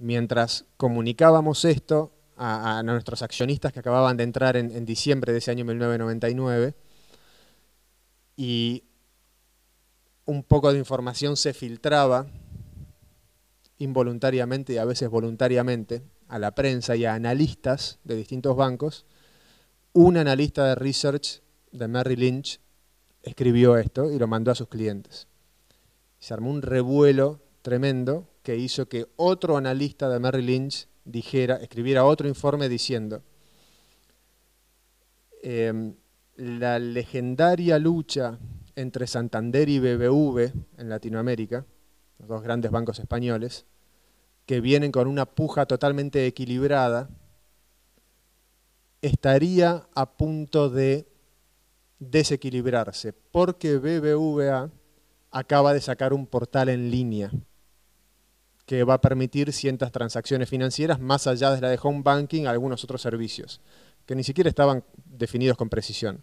mientras comunicábamos esto a, nuestros accionistas que acababan de entrar en, en diciembre de ese año 1999, y un poco de información se filtraba involuntariamente y a veces voluntariamente a la prensa y a analistas de distintos bancos, un analista de research de Merrill Lynch escribió esto y lo mandó a sus clientes. Se armó un revuelo tremendo que hizo que otro analista de Merrill Lynch dijera, escribiera otro informe diciendo, em, la legendaria lucha entre Santander y BBV en Latinoamérica, los dos grandes bancos españoles, que vienen con una puja totalmente equilibrada, estaría a punto de desequilibrarse, porque BBVA acaba de sacar un portal en línea que va a permitir ciertas transacciones financieras más allá de la de home banking, algunos otros servicios, que ni siquiera estaban definidos con precisión.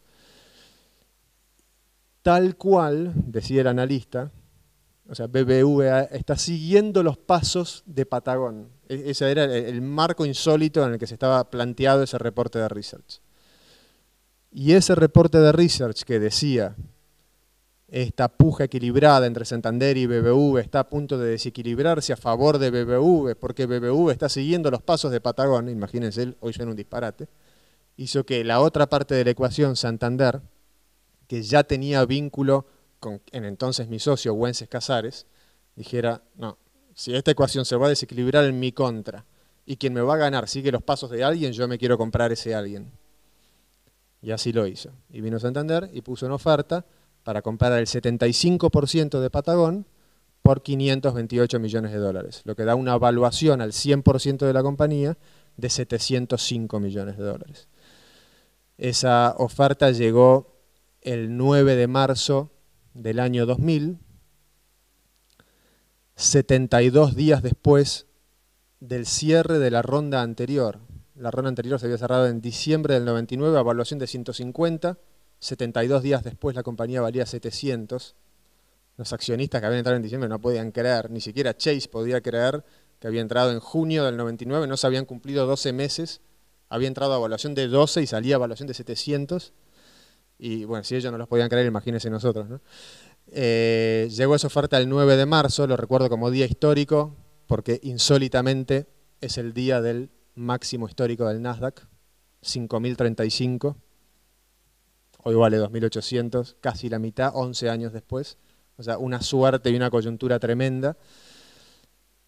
Tal cual, decía el analista, o sea, BBVA está siguiendo los pasos de Patagón. E, ese era el marco insólito en el que se estaba planteado ese reporte de research. Y ese reporte de research que decía esta puja equilibrada entre Santander y BBV está a punto de desequilibrarse a favor de BBV, porque BBV está siguiendo los pasos de Patagón, imagínense, hoy en un disparate, hizo que la otra parte de la ecuación, Santander, que ya tenía vínculo con en entonces mi socio, Wences Casares, dijera, no, si esta ecuación se va a desequilibrar en mi contra y quien me va a ganar sigue los pasos de alguien, yo me quiero comprar ese alguien. Y así lo hizo. Y vino Santander y puso una oferta para comprar el 75% de Patagón por 528 millones de dólares, lo que da una evaluación al 100% de la compañía de 705 millones de dólares. Esa oferta llegó el 9 de marzo del año 2000, 72 días después del cierre de la ronda anterior. La ronda anterior se había cerrado en diciembre del 99, evaluación de 150 72 días después la compañía valía 700. Los accionistas que habían entrado en diciembre no podían creer, ni siquiera Chase podía creer que había entrado en junio del 99, no se habían cumplido 12 meses, había entrado a evaluación de 12 y salía a evaluación de 700. Y bueno, si ellos no los podían creer, imagínense nosotros. ¿no? Eh, llegó esa oferta el 9 de marzo, lo recuerdo como día histórico, porque insólitamente es el día del máximo histórico del Nasdaq, 5035 hoy vale 2.800, casi la mitad, 11 años después. O sea, una suerte y una coyuntura tremenda.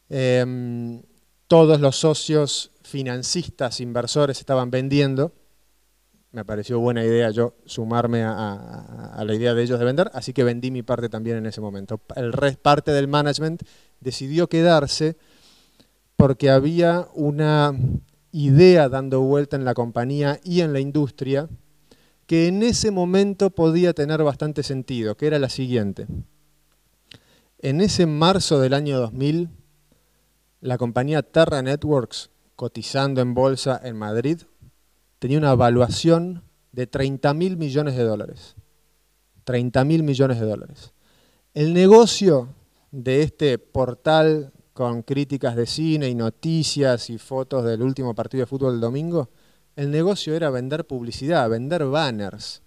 Em, todos los socios financistas, inversores, estaban vendiendo. Me pareció buena idea yo sumarme a, la idea de ellos de vender, así que vendí mi parte también en ese momento. El resto, parte del management decidió quedarse porque había una idea dando vuelta en la compañía y en la industria que en ese momento podía tener bastante sentido, que era la siguiente. En ese marzo del año 2000, la compañía Terra Networks, cotizando en bolsa en Madrid, tenía una valuación de 30 mil millones de dólares. 30 mil millones de dólares. El negocio de este portal con críticas de cine y noticias y fotos del último partido de fútbol del domingo el negocio era vender publicidad, vender banners,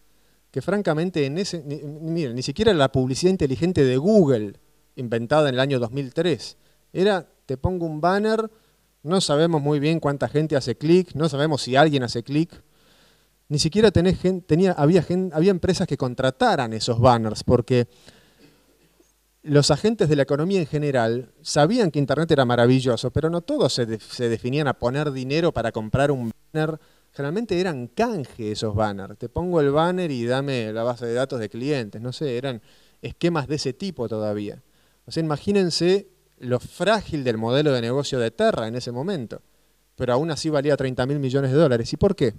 que francamente en ese, ni, ni siquiera la publicidad inteligente de Google, inventada en el año 2003, era te pongo un banner, no sabemos muy bien cuánta gente hace clic, no sabemos si alguien hace clic, ni siquiera tenés tenía, había, había empresas que contrataran esos banners, porque los agentes de la economía en general sabían que Internet era maravilloso, pero no todos se, definían a poner dinero para comprar un banner generalmente eran canje esos banners. Te pongo el banner y dame la base de datos de clientes. No sé, eran esquemas de ese tipo todavía. O sea, imagínense lo frágil del modelo de negocio de Terra en ese momento. Pero aún así valía 30 mil millones de dólares. ¿Y por qué?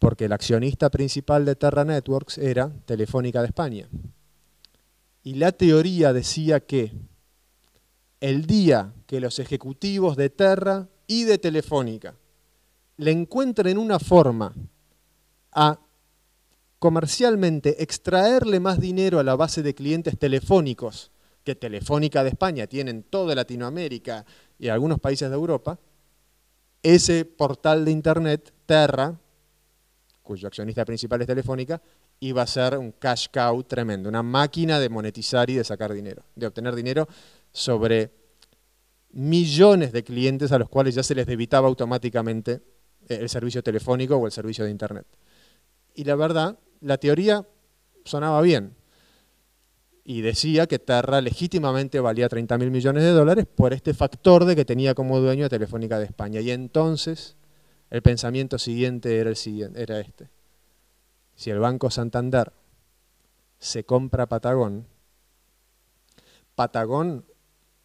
Porque el accionista principal de Terra Networks era Telefónica de España. Y la teoría decía que el día que los ejecutivos de Terra y de Telefónica le encuentren una forma a comercialmente extraerle más dinero a la base de clientes telefónicos, que Telefónica de España tiene en toda Latinoamérica y algunos países de Europa, ese portal de Internet, Terra, cuyo accionista principal es Telefónica, iba a ser un cash cow tremendo, una máquina de monetizar y de sacar dinero, de obtener dinero sobre millones de clientes a los cuales ya se les debitaba automáticamente eh, el servicio telefónico o el servicio de Internet. Y la verdad, la teoría sonaba bien y decía que Terra legítimamente valía 30 mil millones de dólares por este factor de que tenía como dueño a Telefónica de España. Y entonces el pensamiento siguiente era, el siguiente, era este. Si el Banco Santander se compra Patagón, Patagón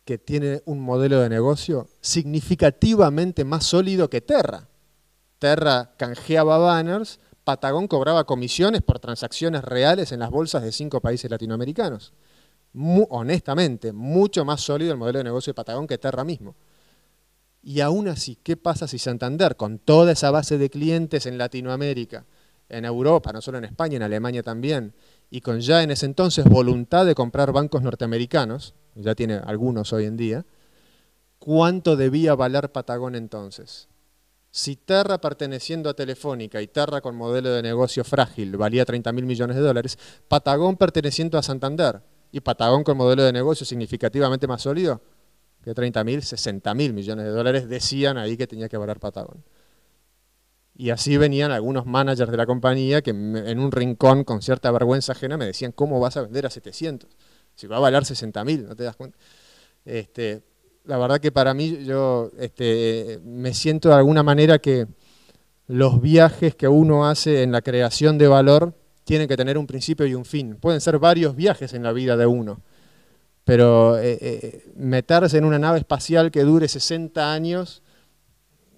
que tiene un modelo de negocio significativamente más sólido que Terra. Terra canjeaba banners, Patagón cobraba comisiones por transacciones reales en las bolsas de cinco países latinoamericanos. honestamente, mucho más sólido el modelo de negocio de Patagón que Terra mismo. Y aún así, ¿qué pasa si Santander, con toda esa base de clientes en Latinoamérica, en Europa, no solo en España, en Alemania también, y con ya en ese entonces voluntad de comprar bancos norteamericanos, ya tiene algunos hoy en día, ¿cuánto debía valer Patagón entonces? Si Terra, perteneciendo a Telefónica, y Terra con modelo de negocio frágil, valía 30 millones de dólares, Patagón perteneciendo a Santander, y Patagón con modelo de negocio significativamente más sólido, que 30 60.000 millones de dólares, decían ahí que tenía que valer Patagón. Y así venían algunos managers de la compañía que en un rincón con cierta vergüenza ajena me decían, ¿cómo vas a vender a 700? Si va a valer 60.000, ¿no te das cuenta? Este, la verdad que para mí yo este, me siento de alguna manera que los viajes que uno hace en la creación de valor tienen que tener un principio y un fin. Pueden ser varios viajes en la vida de uno, pero eh, eh, meterse en una nave espacial que dure 60 años,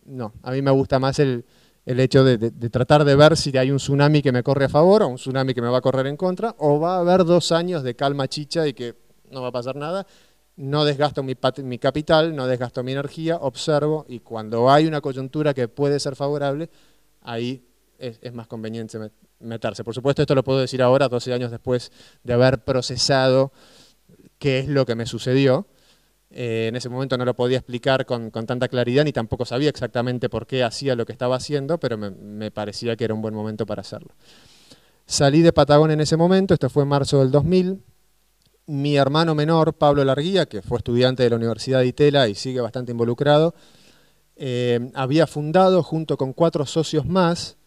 no, a mí me gusta más el, el hecho de, de, tratar de ver si hay un tsunami que me corre a favor o un tsunami que me va a correr en contra, o va a haber dos años de calma chicha y que no va a pasar nada, no desgasto mi, capital, no desgasto mi energía, observo y cuando hay una coyuntura que puede ser favorable, ahí es, más conveniente meterse. Por supuesto, esto lo puedo decir ahora, 12 años después de haber procesado qué es lo que me sucedió. Eh, en ese momento no lo podía explicar con, tanta claridad ni tampoco sabía exactamente por qué hacía lo que estaba haciendo, pero me, me parecía que era un buen momento para hacerlo. Salí de Patagón en ese momento, esto fue en marzo del 2000, mi hermano menor, Pablo Larguía, que fue estudiante de la Universidad de Itela y sigue bastante involucrado, eh, había fundado junto con cuatro socios más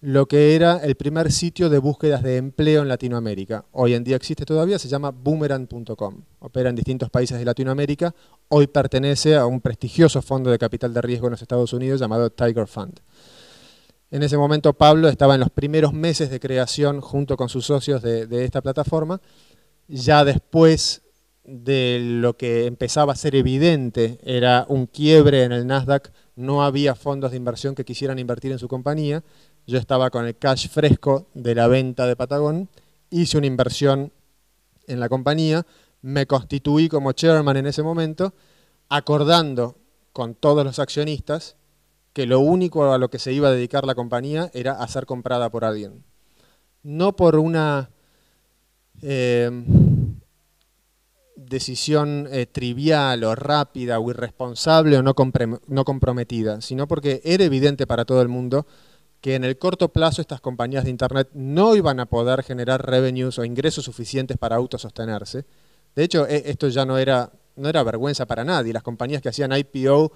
lo que era el primer sitio de búsquedas de empleo en Latinoamérica. Hoy en día existe todavía, se llama boomerang.com. Opera en distintos países de Latinoamérica. Hoy pertenece a un prestigioso fondo de capital de riesgo en los Estados Unidos llamado Tiger Fund. En ese momento Pablo estaba en los primeros meses de creación junto con sus socios de esta plataforma ya después de lo que empezaba a ser evidente, era un quiebre en el Nasdaq, no había fondos de inversión que quisieran invertir en su compañía, yo estaba con el cash fresco de la venta de Patagón, hice una inversión en la compañía, me constituí como chairman en ese momento, acordando con todos los accionistas que lo único a lo que se iba a dedicar la compañía era a ser comprada por alguien. No por una Em, decisión eh, trivial o rápida o irresponsable o no, comprometida, sino porque era evidente para todo el mundo que en el corto plazo estas compañías de Internet no iban a poder generar revenues o ingresos suficientes para autosostenerse. De hecho, e, esto ya no era, no era vergüenza para nadie. Las compañías que hacían IPO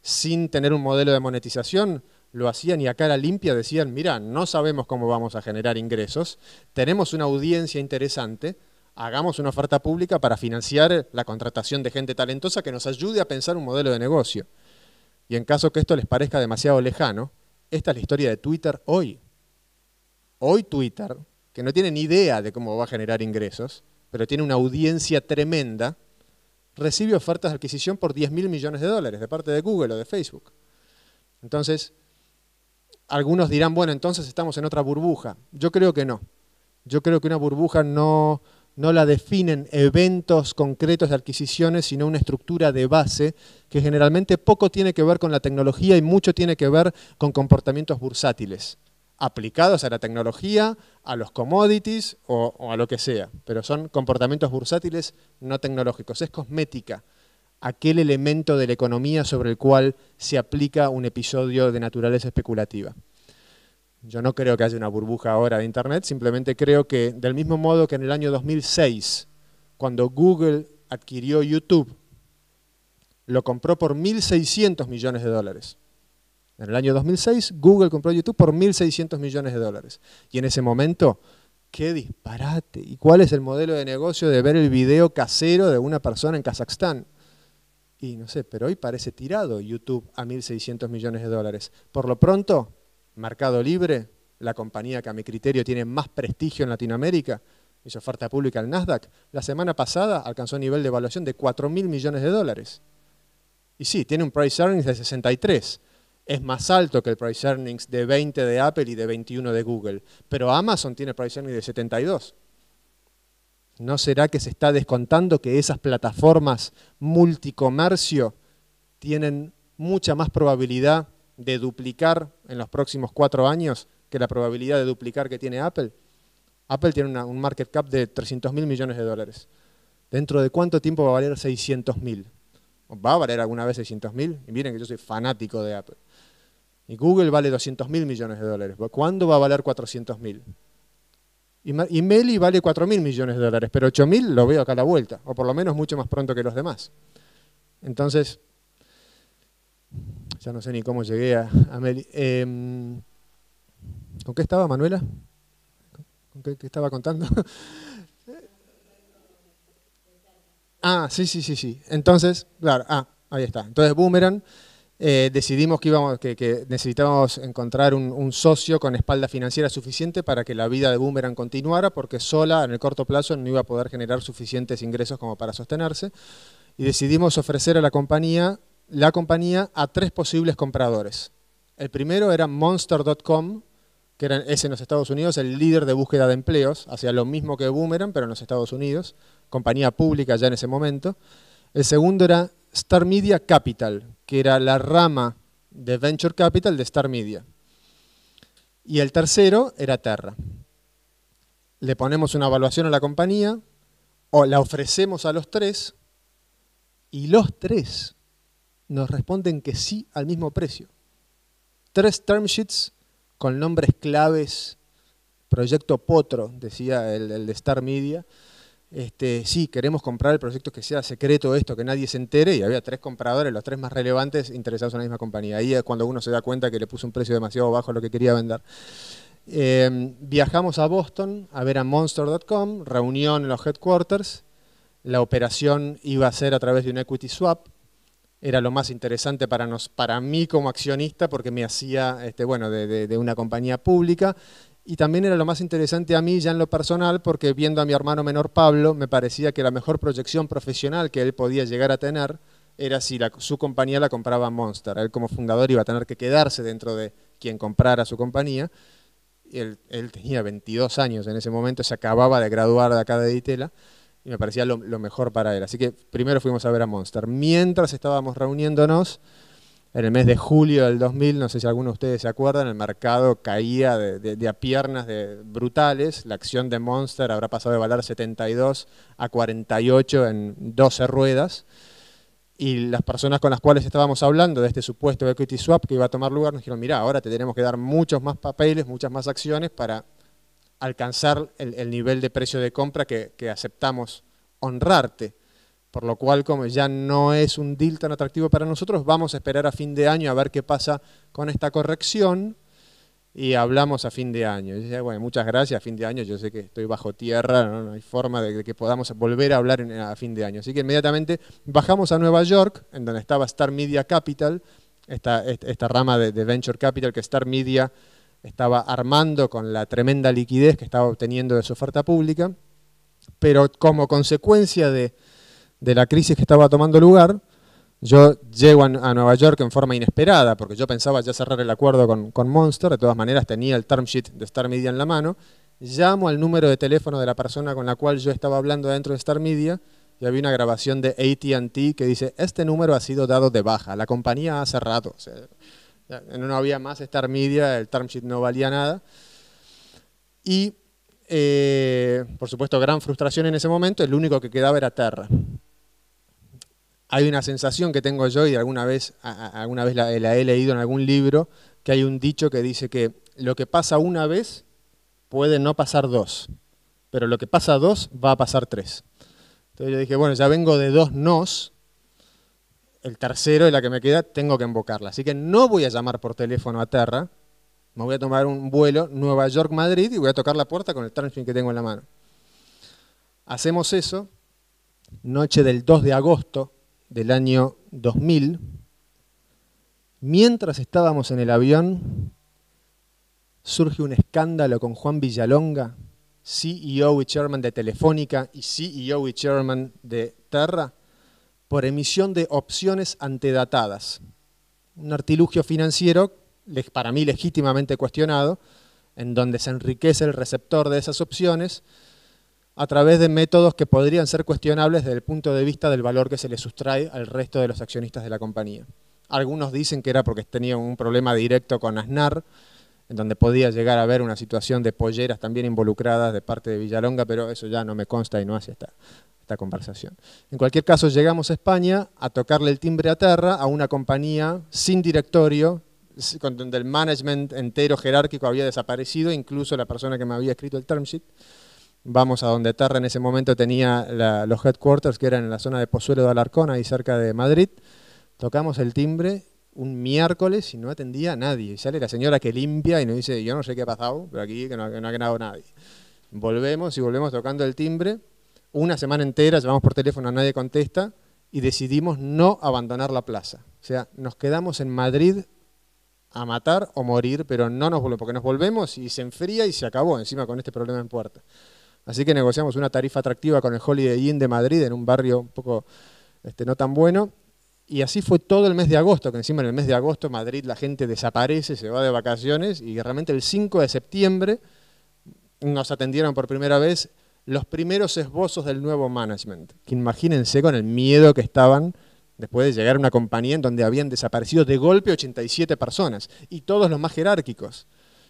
sin tener un modelo de monetización lo hacían y a cara limpia decían, mira, no sabemos cómo vamos a generar ingresos, tenemos una audiencia interesante, hagamos una oferta pública para financiar la contratación de gente talentosa que nos ayude a pensar un modelo de negocio. Y en caso que esto les parezca demasiado lejano, esta es la historia de Twitter hoy. Hoy Twitter, que no tiene ni idea de cómo va a generar ingresos, pero tiene una audiencia tremenda, recibe ofertas de adquisición por 10 mil millones de dólares de parte de Google o de Facebook. Entonces, algunos dirán, bueno, entonces estamos en otra burbuja. Yo creo que no. Yo creo que una burbuja no, no la definen eventos concretos de adquisiciones, sino una estructura de base que generalmente poco tiene que ver con la tecnología y mucho tiene que ver con comportamientos bursátiles, aplicados a la tecnología, a los commodities o a lo que sea, pero son comportamientos bursátiles no tecnológicos, es cosmética aquel elemento de la economía sobre el cual se aplica un episodio de naturaleza especulativa. Yo no creo que haya una burbuja ahora de Internet, simplemente creo que del mismo modo que en el año 2006, cuando Google adquirió YouTube, lo compró por 1.600 millones de dólares. En el año 2006, Google compró YouTube por 1.600 millones de dólares. Y en ese momento, qué disparate. ¿Y cuál es el modelo de negocio de ver el video casero de una persona en Kazajstán? Y no sé, pero hoy parece tirado YouTube a 1.600 millones de dólares. Por lo pronto, Mercado Libre, la compañía que a mi criterio tiene más prestigio en Latinoamérica, hizo oferta pública al Nasdaq, la semana pasada alcanzó un nivel de evaluación de 4.000 millones de dólares. Y sí, tiene un price earnings de 63. Es más alto que el price earnings de 20 de Apple y de 21 de Google. Pero Amazon tiene price earnings de 72. ¿No será que se está descontando que esas plataformas multicomercio tienen mucha más probabilidad de duplicar en los próximos cuatro años que la probabilidad de duplicar que tiene Apple? Apple tiene un market cap de 300 mil millones de dólares. ¿Dentro de cuánto tiempo va a valer 600 mil? ¿Va a valer alguna vez 600 mil? Y miren que yo soy fanático de Apple. Y Google vale 200 mil millones de dólares. ¿Cuándo va a valer 400 mil? Y Meli vale 4 mil millones de dólares, pero 8 mil lo veo acá a la vuelta, o por lo menos mucho más pronto que los demás. Entonces, ya no sé ni cómo llegué a, Meli. Em, ¿Con qué estaba Manuela? ¿Con qué, estaba contando? ah, sí, sí, sí, sí. Entonces, claro, ah, ahí está. Entonces, Boomerang eh, decidimos que, íbamos, que, que necesitábamos encontrar un, socio con espalda financiera suficiente para que la vida de Boomerang continuara, porque sola en el corto plazo no iba a poder generar suficientes ingresos como para sostenerse. Y decidimos ofrecer a la compañía, la compañía a tres posibles compradores. El primero era Monster.com, que era, es en los Estados Unidos el líder de búsqueda de empleos, hacía lo mismo que Boomerang, pero en los Estados Unidos, compañía pública ya en ese momento. El segundo era Star Media Capital, que era la rama de Venture Capital de Star Media. Y el tercero era Terra. Le ponemos una evaluación a la compañía, o la ofrecemos a los tres, y los tres nos responden que sí al mismo precio. Tres term sheets con nombres claves, proyecto Potro, decía el, de Star Media, este, sí, queremos comprar el proyecto que sea secreto esto, que nadie se entere, y había tres compradores, los tres más relevantes, interesados en la misma compañía. Ahí es cuando uno se da cuenta que le puso un precio demasiado bajo a lo que quería vender. Em, viajamos a Boston a ver a Monster.com, reunión en los headquarters, la operación iba a ser a través de un equity swap, era lo más interesante para, para mí como accionista porque me hacía este, de una compañía pública y también era lo más interesante a mí ya en lo personal porque viendo a mi hermano menor Pablo me parecía que la mejor proyección profesional que él podía llegar a tener era si su compañía la compraba Monster. Él como fundador iba a tener que quedarse dentro de quien comprara su compañía. Él, él tenía 22 años en ese momento, se acababa de graduar de acá de Itela y me parecía lo mejor para él. Así que primero fuimos a ver a Monster. Mientras estábamos reuniéndonos, en el mes de julio del 2000, no sé si alguno de ustedes se acuerdan, el mercado caía de, a piernas de, brutales. La acción de Monster habrá pasado de valer 72 a 48 en 12 ruedas. Y las personas con las cuales estábamos hablando de este supuesto equity swap que iba a tomar lugar nos dijeron, mira, ahora te tenemos que dar muchos más papeles, muchas más acciones para alcanzar el, nivel de precio de compra que aceptamos honrarte por lo cual como ya no es un deal tan atractivo para nosotros, vamos a esperar a fin de año a ver qué pasa con esta corrección y hablamos a fin de año. bueno, muchas gracias, a fin de año yo sé que estoy bajo tierra, no, hay forma de, que podamos volver a hablar a fin de año. Así que inmediatamente bajamos a Nueva York, en donde estaba Star Media Capital, esta, rama de, de, Venture Capital que Star Media estaba armando con la tremenda liquidez que estaba obteniendo de su oferta pública, pero como consecuencia de de la crisis que estaba tomando lugar, yo llego a, Nueva York en forma inesperada, porque yo pensaba ya cerrar el acuerdo con, Monster, de todas maneras tenía el term sheet de Star Media en la mano, llamo al número de teléfono de la persona con la cual yo estaba hablando dentro de Star Media, y había una grabación de ATT que dice, este número ha sido dado de baja, la compañía ha cerrado. no había más Star Media, el term sheet no valía nada. Y, eh, por supuesto, gran frustración en ese momento, el único que quedaba era Terra hay una sensación que tengo yo y alguna vez, alguna vez la, he leído en algún libro, que hay un dicho que dice que lo que pasa una vez puede no pasar dos, pero lo que pasa dos va a pasar tres. Entonces yo dije, bueno, ya vengo de dos nos, el tercero y la que me queda tengo que invocarla. Así que no voy a llamar por teléfono a Terra, me voy a tomar un vuelo Nueva York-Madrid y voy a tocar la puerta con el transfer que tengo en la mano. Hacemos eso, noche del 2 de agosto del año 2000, mientras estábamos en el avión, surge un escándalo con Juan Villalonga, CEO y chairman de Telefónica y CEO y chairman de Terra, por emisión de opciones antedatadas. Un artilugio financiero, para mí legítimamente cuestionado, en donde se enriquece el receptor de esas opciones a través de métodos que podrían ser cuestionables desde el punto de vista del valor que se le sustrae al resto de los accionistas de la compañía. Algunos dicen que era porque tenía un problema directo con ASNAR, en donde podía llegar a haber una situación de polleras también involucradas de parte de Villalonga, pero eso ya no me consta y no hace esta, esta conversación. En cualquier caso, llegamos a España a tocarle el timbre a Terra a una compañía sin directorio, donde el management entero jerárquico había desaparecido, incluso la persona que me había escrito el term sheet vamos a donde Tarra en ese momento tenía los headquarters, que eran en la zona de Pozuelo de Alarcón, ahí cerca de Madrid. Tocamos el timbre un miércoles y no atendía a nadie. Y sale la señora que limpia y nos dice, yo no sé qué ha pasado, pero aquí que no, ha quedado nadie. Volvemos y volvemos tocando el timbre. Una semana entera, llamamos por teléfono, nadie contesta y decidimos no abandonar la plaza. O sea, nos quedamos en Madrid a matar o morir, pero no nos volvemos, porque nos volvemos y se enfría y se acabó encima con este problema en puerta. Así que negociamos una tarifa atractiva con el Holiday Inn de Madrid, en un barrio un poco este, no tan bueno. Y así fue todo el mes de agosto, que encima en el mes de agosto Madrid la gente desaparece, se va de vacaciones y realmente el 5 de septiembre nos atendieron por primera vez los primeros esbozos del nuevo management. Que imagínense con el miedo que estaban después de llegar a una compañía en donde habían desaparecido de golpe 87 personas y todos los más jerárquicos.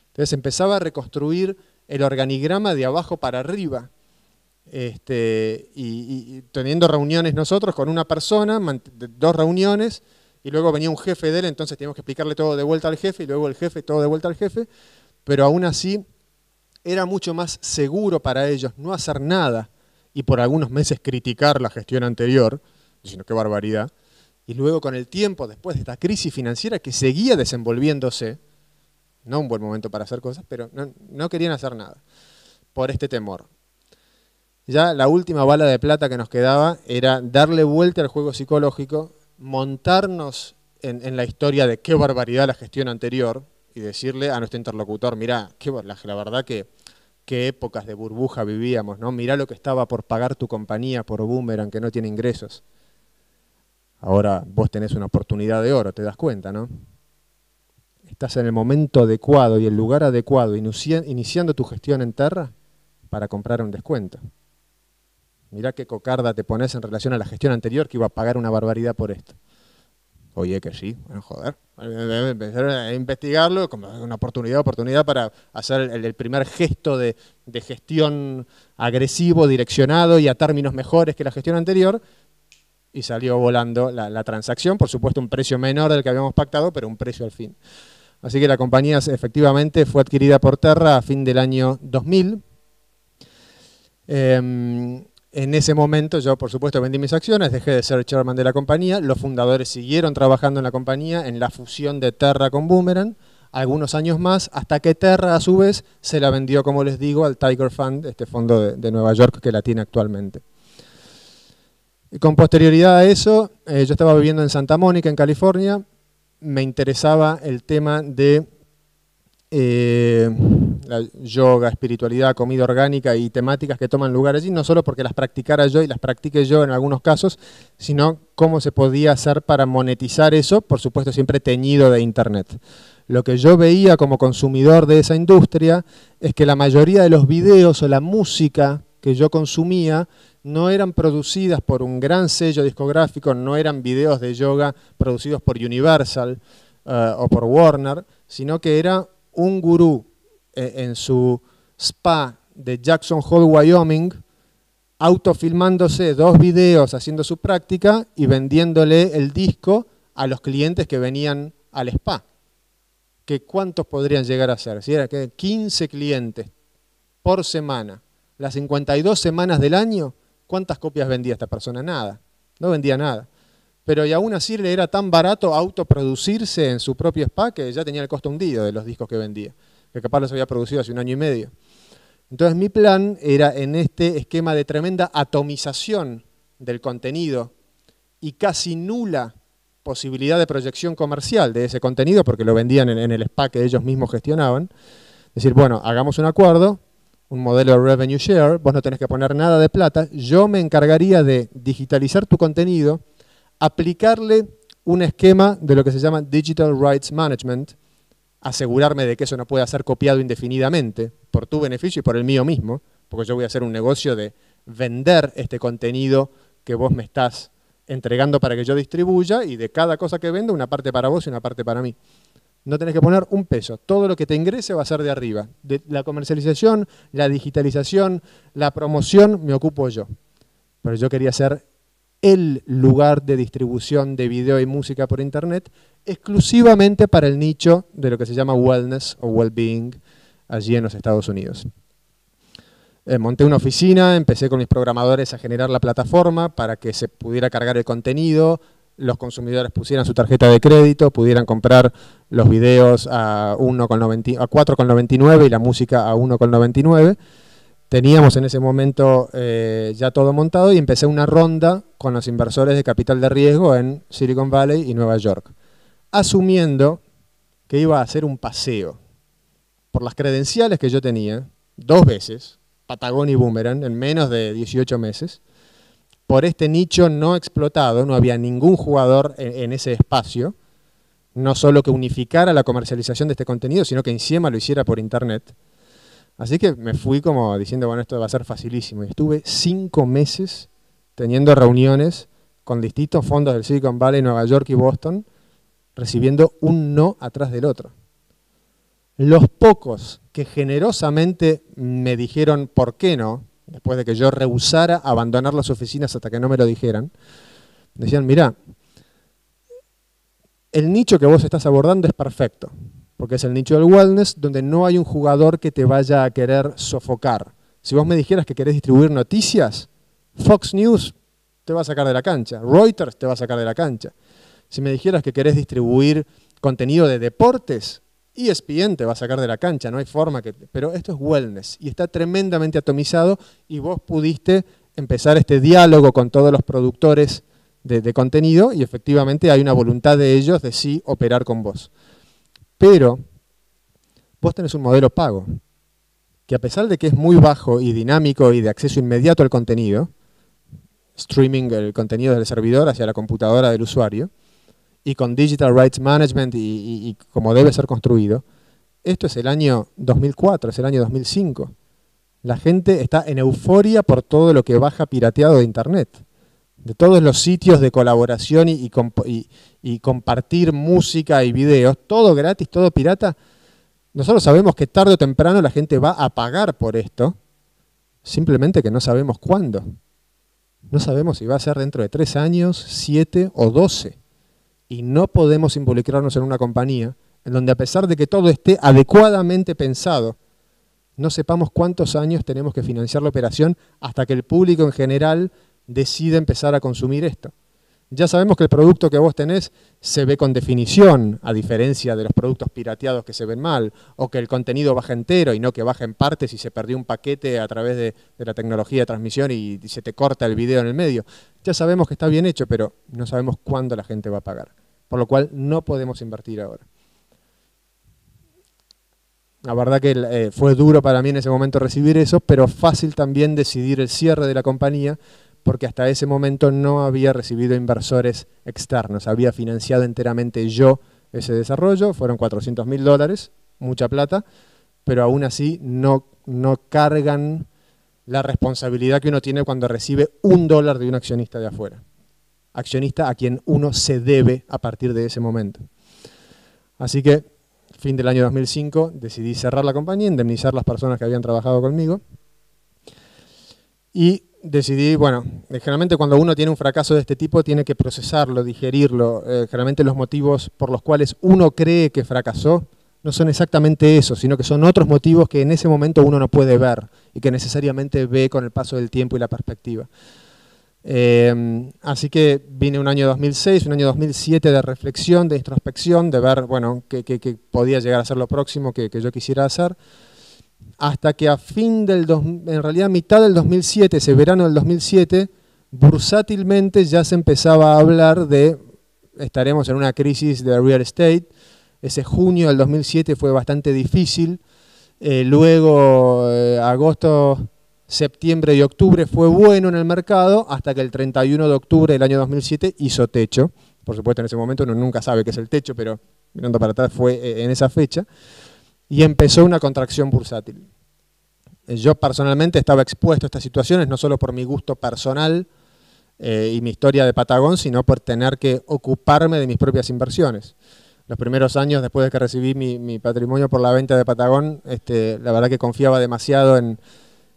Entonces empezaba a reconstruir el organigrama de abajo para arriba. Este, y, teniendo reuniones nosotros con una persona, dos reuniones, y luego venía un jefe de él, entonces teníamos que explicarle todo de vuelta al jefe, y luego el jefe, todo de vuelta al jefe, pero aún así era mucho más seguro para ellos no hacer nada y por algunos meses criticar la gestión anterior, diciendo qué barbaridad, y luego con el tiempo, después de esta crisis financiera que seguía desenvolviéndose, no un buen momento para hacer cosas, pero no, querían hacer nada por este temor. Ya la última bala de plata que nos quedaba era darle vuelta al juego psicológico, montarnos en, la historia de qué barbaridad la gestión anterior y decirle a nuestro interlocutor, mirá, qué, la, la verdad que qué épocas de burbuja vivíamos, ¿no? Mirá lo que estaba por pagar tu compañía por Boomerang que no tiene ingresos. Ahora vos tenés una oportunidad de oro, te das cuenta, ¿no? estás en el momento adecuado y el lugar adecuado, iniciando tu gestión en Terra para comprar un descuento. Mirá qué cocarda te pones en relación a la gestión anterior que iba a pagar una barbaridad por esto. Oye, que sí, bueno, joder. Empezaron eh, a investigarlo como una oportunidad, oportunidad para hacer el, primer gesto de, gestión agresivo, direccionado y a términos mejores que la gestión anterior, y salió volando la, transacción, por supuesto un precio menor del que habíamos pactado, pero un precio al fin. Así que la compañía efectivamente fue adquirida por Terra a fin del año 2000. Em, en ese momento yo, por supuesto, vendí mis acciones, dejé de ser chairman de la compañía, los fundadores siguieron trabajando en la compañía, en la fusión de Terra con Boomerang, algunos años más, hasta que Terra, a su vez, se la vendió, como les digo, al Tiger Fund, este fondo de, Nueva York que la tiene actualmente. con posterioridad a eso, eh, yo estaba viviendo en Santa Mónica, en California, me interesaba el tema de eh, la yoga, espiritualidad, comida orgánica y temáticas que toman lugar allí, no solo porque las practicara yo y las practique yo en algunos casos, sino cómo se podía hacer para monetizar eso, por supuesto siempre teñido de Internet. Lo que yo veía como consumidor de esa industria es que la mayoría de los videos o la música que yo consumía no eran producidas por un gran sello discográfico, no eran videos de yoga producidos por Universal eh, o por Warner, sino que era un gurú eh, en su spa de Jackson Hole, Wyoming, autofilmándose dos videos haciendo su práctica y vendiéndole el disco a los clientes que venían al spa. Que ¿Cuántos podrían llegar a ser? Si era que 15 clientes por semana, las 52 semanas del año, ¿Cuántas copias vendía esta persona? Nada. No vendía nada. Pero y aún así le era tan barato autoproducirse en su propio spa que ya tenía el costo hundido de los discos que vendía, que capaz los había producido hace un año y medio. Entonces mi plan era en este esquema de tremenda atomización del contenido y casi nula posibilidad de proyección comercial de ese contenido, porque lo vendían en, en el spa que ellos mismos gestionaban, decir, bueno, hagamos un acuerdo, un modelo de revenue share, vos no tenés que poner nada de plata, yo me encargaría de digitalizar tu contenido, aplicarle un esquema de lo que se llama Digital Rights Management, asegurarme de que eso no pueda ser copiado indefinidamente, por tu beneficio y por el mío mismo, porque yo voy a hacer un negocio de vender este contenido que vos me estás entregando para que yo distribuya y de cada cosa que vendo una parte para vos y una parte para mí no tenés que poner un peso. Todo lo que te ingrese va a ser de arriba. De la comercialización, la digitalización, la promoción, me ocupo yo. Pero yo quería ser el lugar de distribución de video y música por internet exclusivamente para el nicho de lo que se llama wellness o well-being allí en los Estados Unidos. Eh, monté una oficina, empecé con mis programadores a generar la plataforma para que se pudiera cargar el contenido, los consumidores pusieran su tarjeta de crédito, pudieran comprar los videos a, a 4,99 y la música a 1,99. Teníamos en ese momento eh, ya todo montado y empecé una ronda con los inversores de capital de riesgo en Silicon Valley y Nueva York, asumiendo que iba a hacer un paseo por las credenciales que yo tenía, dos veces, Patagonia y Boomerang, en menos de 18 meses, por este nicho no explotado, no había ningún jugador en, ese espacio, no solo que unificara la comercialización de este contenido, sino que encima lo hiciera por internet. Así que me fui como diciendo, bueno, esto va a ser facilísimo. Y estuve cinco meses teniendo reuniones con distintos fondos del Silicon Valley, Nueva York y Boston, recibiendo un no atrás del otro. Los pocos que generosamente me dijeron por qué no, después de que yo rehusara abandonar las oficinas hasta que no me lo dijeran, decían, mirá, el nicho que vos estás abordando es perfecto, porque es el nicho del wellness donde no hay un jugador que te vaya a querer sofocar. Si vos me dijeras que querés distribuir noticias, Fox News te va a sacar de la cancha, Reuters te va a sacar de la cancha. Si me dijeras que querés distribuir contenido de deportes, y es te va a sacar de la cancha, no hay forma que... Pero esto es wellness y está tremendamente atomizado y vos pudiste empezar este diálogo con todos los productores de, de contenido y efectivamente hay una voluntad de ellos de sí operar con vos. Pero vos tenés un modelo pago que a pesar de que es muy bajo y dinámico y de acceso inmediato al contenido, streaming el contenido del servidor hacia la computadora del usuario, y con Digital Rights Management y, como debe ser construido, esto es el año 2004, es el año 2005. La gente está en euforia por todo lo que baja pirateado de Internet, de todos los sitios de colaboración y compartir música y videos, todo gratis, todo pirata. Nosotros sabemos que tarde o temprano la gente va a pagar por esto, simplemente que no sabemos cuándo. No sabemos si va a ser dentro de tres años, siete o doce. Y no podemos involucrarnos en una compañía en donde a pesar de que todo esté adecuadamente pensado, no sepamos cuántos años tenemos que financiar la operación hasta que el público en general decida empezar a consumir esto. Ya sabemos que el producto que vos tenés se ve con definición, a diferencia de los productos pirateados que se ven mal, o que el contenido baja entero y no que baja en partes y se perdió un paquete a través de, la tecnología de transmisión y, se te corta el video en el medio. Ya sabemos que está bien hecho, pero no sabemos cuándo la gente va a pagar. Por lo cual no podemos invertir ahora. La verdad que eh, fue duro para mí en ese momento recibir eso, pero fácil también decidir el cierre de la compañía porque hasta ese momento no había recibido inversores externos, había financiado enteramente yo ese desarrollo, fueron 400 mil dólares, mucha plata, pero aún así no, no cargan la responsabilidad que uno tiene cuando recibe un dólar de un accionista de afuera. Accionista a quien uno se debe a partir de ese momento. Así que, fin del año 2005, decidí cerrar la compañía, indemnizar las personas que habían trabajado conmigo. Y decidí, bueno, generalmente cuando uno tiene un fracaso de este tipo tiene que procesarlo, digerirlo. Eh, generalmente los motivos por los cuales uno cree que fracasó no son exactamente eso, sino que son otros motivos que en ese momento uno no puede ver y que necesariamente ve con el paso del tiempo y la perspectiva. Em, así que vine un año 2006, un año 2007 de reflexión, de introspección, de ver, bueno, qué, podía llegar a ser lo próximo que, que yo quisiera hacer hasta que a fin del, en realidad mitad del 2007, ese verano del 2007, bursátilmente ya se empezaba a hablar de, estaremos en una crisis de real estate, ese junio del 2007 fue bastante difícil, eh, luego eh, agosto, septiembre y octubre fue bueno en el mercado, hasta que el 31 de octubre del año 2007 hizo techo, por supuesto en ese momento uno nunca sabe qué es el techo, pero mirando para atrás fue eh, en esa fecha y empezó una contracción bursátil. Eh, yo personalmente estaba expuesto a estas situaciones, no solo por mi gusto personal eh, y mi historia de Patagón, sino por tener que ocuparme de mis propias inversiones. Los primeros años después de que recibí mi, patrimonio por la venta de Patagón, este, la verdad que confiaba demasiado en,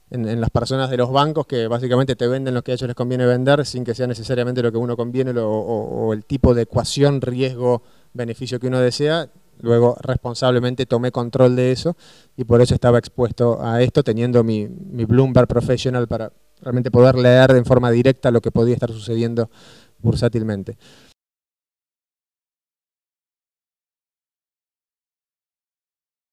las personas de los bancos que básicamente te venden lo que a ellos les conviene vender sin que sea necesariamente lo que uno conviene o el tipo de ecuación riesgo-beneficio que uno desea. Luego responsablemente tomé control de eso y por eso estaba expuesto a esto, teniendo mi, Bloomberg Professional para realmente poder leer de forma directa lo que podía estar sucediendo bursátilmente.